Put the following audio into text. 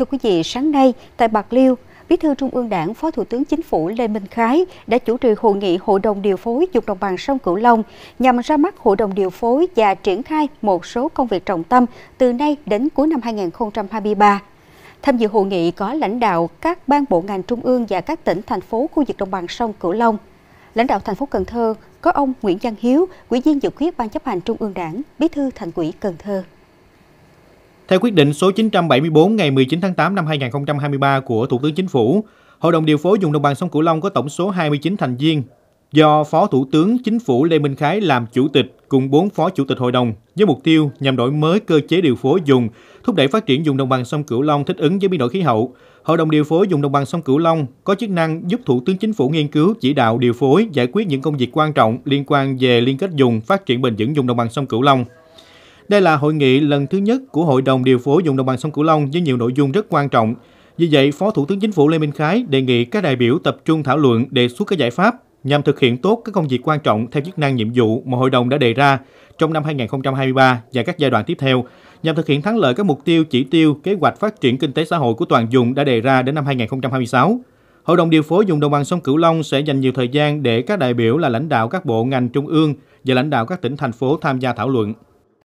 Thưa quý vị, sáng nay tại Bạc Liêu, Bí thư Trung ương Đảng, Phó Thủ tướng Chính phủ Lê Minh Khái đã chủ trì hội nghị Hội đồng điều phối vùng đồng bằng sông Cửu Long nhằm ra mắt Hội đồng điều phối và triển khai một số công việc trọng tâm từ nay đến cuối năm 2023. Tham dự hội nghị có lãnh đạo các ban bộ ngành trung ương và các tỉnh, thành phố khu vực đồng bằng sông Cửu Long. Lãnh đạo thành phố Cần Thơ có ông Nguyễn Văn Hiếu, Ủy viên dự khuyết Ban chấp hành Trung ương Đảng, Bí thư Thành ủy Cần Thơ. Theo quyết định số 974 ngày 19 tháng 8 năm 2023 của Thủ tướng Chính phủ, Hội đồng điều phối dùng đồng bằng sông Cửu Long có tổng số 29 thành viên do Phó Thủ tướng Chính phủ Lê Minh Khái làm chủ tịch cùng 4 phó chủ tịch hội đồng với mục tiêu nhằm đổi mới cơ chế điều phối dùng, thúc đẩy phát triển dùng đồng bằng sông Cửu Long thích ứng với biến đổi khí hậu. Hội đồng điều phối dùng đồng bằng sông Cửu Long có chức năng giúp Thủ tướng Chính phủ nghiên cứu, chỉ đạo điều phối, giải quyết những công việc quan trọng liên quan về liên kết dùng, phát triển bền vững dùng đồng bằng sông Cửu Long. Đây là hội nghị lần thứ nhất của Hội đồng điều phối vùng đồng bằng sông Cửu Long với nhiều nội dung rất quan trọng. Vì vậy, Phó Thủ tướng Chính phủ Lê Minh Khái đề nghị các đại biểu tập trung thảo luận đề xuất các giải pháp nhằm thực hiện tốt các công việc quan trọng theo chức năng nhiệm vụ mà hội đồng đã đề ra trong năm 2023 và các giai đoạn tiếp theo, nhằm thực hiện thắng lợi các mục tiêu, chỉ tiêu, kế hoạch phát triển kinh tế xã hội của toàn vùng đã đề ra đến năm 2026. Hội đồng điều phối vùng đồng bằng sông Cửu Long sẽ dành nhiều thời gian để các đại biểu là lãnh đạo các bộ ngành trung ương và lãnh đạo các tỉnh thành phố tham gia thảo luận.